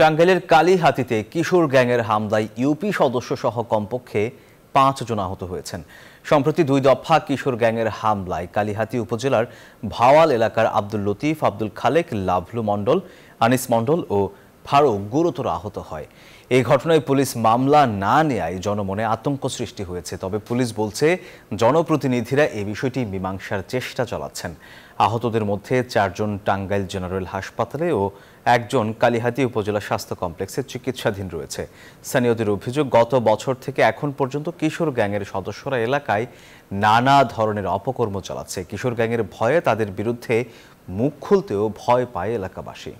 টাঙ্গাইলের কালীহাতিতে কিশোর গ্যাংয়ের হামলায় ইউপি সদস্য সহ কমপক্ষে জন আহত হয়েছেন সম্প্রতি দুই দফা কিশোর গ্যাংয়ের হামলায় কালীহাতি উপজেলার ভাওয়াল এলাকার আব্দুল লতিফ আব্দুল খালেক লাভলু মণ্ডল আনিস মণ্ডল ও ফারুক গুরুতর আহত হয় এই ঘটনায় পুলিশ মামলা না নেয় জনমনে আতঙ্ক সৃষ্টি হয়েছে তবে পুলিশ বলছে জনপ্রতিনিধিরা এ বিষয়টি মীমাংসার চেষ্টা চালাচ্ছেন আহতদের মধ্যে চারজন টাঙ্গাইল জেনারেল হাসপাতালে ও একজন কালিহাতি উপজেলা স্বাস্থ্য কমপ্লেক্সে চিকিৎসাধীন রয়েছে স্থানীয়দের অভিযোগ গত বছর থেকে এখন পর্যন্ত কিশোর গ্যাংয়ের সদস্যরা এলাকায় নানা ধরনের অপকর্ম চালাচ্ছে কিশোর গ্যাংয়ের ভয়ে তাদের বিরুদ্ধে মুখ খুলতেও ভয় পায় এলাকাবাসী